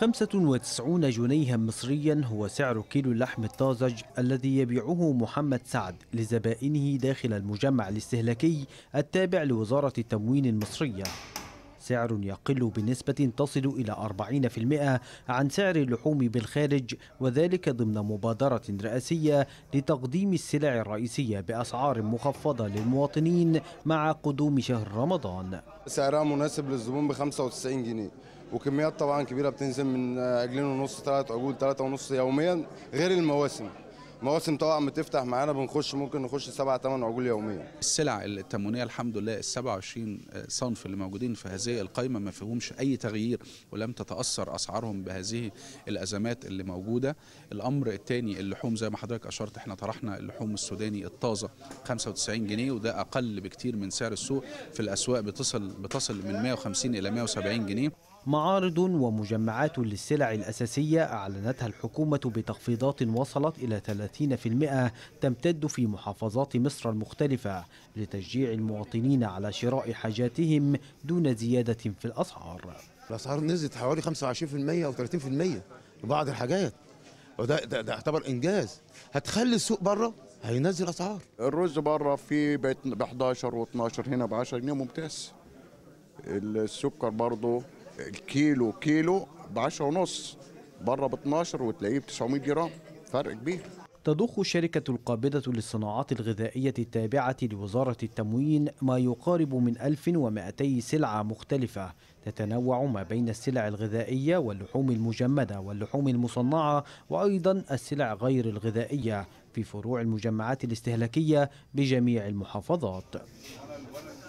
95 جنيها مصريا هو سعر كيلو اللحم الطازج الذي يبيعه محمد سعد لزبائنه داخل المجمع الاستهلاكي التابع لوزارة التموين المصرية سعر يقل بنسبة تصل إلى 40% عن سعر اللحوم بالخارج وذلك ضمن مبادرة رئاسية لتقديم السلع الرئيسية بأسعار مخفضة للمواطنين مع قدوم شهر رمضان سعرها مناسب للزبون ب 95 جنيه وكميات طبعا كبيرة بتنزل من عجلين ونص ثلاث عجول ثلاثة ونص يوميا غير المواسم مواسم طبعا بتفتح معانا بنخش ممكن نخش سبعة ثمان عجول يوميا السلع التموينيه الحمد لله ال 27 صنف اللي موجودين في هذه القائمه ما فيهمش اي تغيير ولم تتاثر اسعارهم بهذه الازمات اللي موجوده الامر الثاني اللحوم زي ما حضرتك اشرت احنا طرحنا اللحوم السوداني الطازه 95 جنيه وده اقل بكتير من سعر السوق في الاسواق بتصل بتصل من 150 الى 170 جنيه معارض ومجمعات للسلع الأساسية أعلنتها الحكومة بتخفيضات وصلت إلى 30% تمتد في محافظات مصر المختلفة لتشجيع المواطنين على شراء حاجاتهم دون زيادة في الأسعار الأسعار نزلت حوالي 25% أو 30% لبعض الحاجات وده ده, ده يعتبر إنجاز هتخلي السوق بره هينزل اسعار الرز بره في ب 11 و12 هنا ب 10 جنيه ممتاز السكر برضه الكيلو كيلو ب 10 ونص بره ب 12 وتلاقيه ب 900 جرام فرق كبير تضخ الشركة القابضة للصناعات الغذائية التابعة لوزارة التموين ما يقارب من 1200 سلعة مختلفة تتنوع ما بين السلع الغذائية واللحوم المجمدة واللحوم المصنعة وأيضا السلع غير الغذائية في فروع المجمعات الاستهلاكية بجميع المحافظات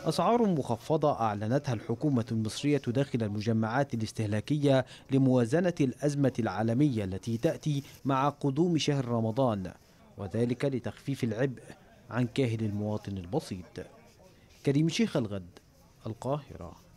أسعار مخفضة أعلنتها الحكومة المصرية داخل المجمعات الاستهلاكية لموازنة الأزمة العالمية التي تأتي مع قدوم شهر رمضان وذلك لتخفيف العبء عن كاهل المواطن البسيط كريم شيخ الغد القاهرة